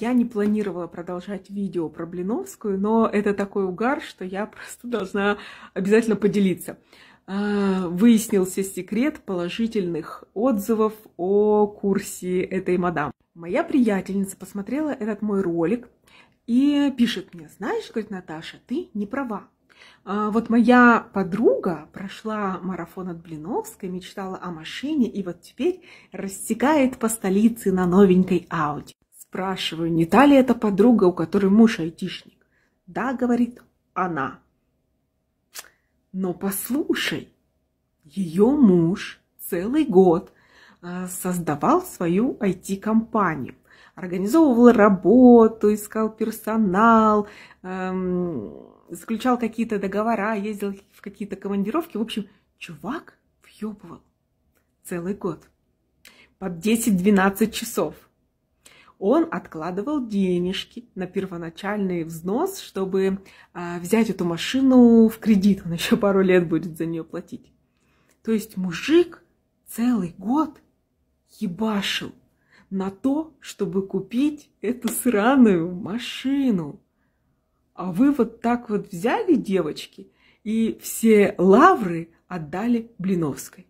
Я не планировала продолжать видео про Блиновскую, но это такой угар, что я просто должна обязательно поделиться. А, выяснился секрет положительных отзывов о курсе этой мадам. Моя приятельница посмотрела этот мой ролик и пишет мне, знаешь, говорит, Наташа, ты не права. А, вот моя подруга прошла марафон от Блиновской, мечтала о машине и вот теперь рассекает по столице на новенькой Ауди. Спрашиваю, не та ли это подруга, у которой муж айтишник? Да, говорит, она. Но послушай, ее муж целый год э, создавал свою IT-компанию, организовывал работу, искал персонал, эм, заключал какие-то договора, ездил в какие-то командировки. В общем, чувак въебывал целый год под 10-12 часов – он откладывал денежки на первоначальный взнос, чтобы а, взять эту машину в кредит. Он еще пару лет будет за нее платить. То есть мужик целый год ебашил на то, чтобы купить эту сраную машину. А вы вот так вот взяли, девочки, и все лавры отдали Блиновской.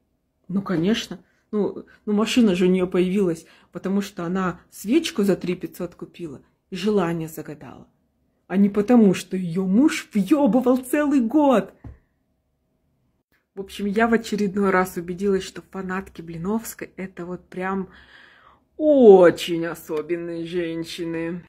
Ну, конечно, ну, ну машина же у нее появилась, потому что она свечку за 3 500 купила и желание загадала. А не потому, что ее муж въебывал целый год. В общем, я в очередной раз убедилась, что фанатки Блиновской это вот прям очень особенные женщины.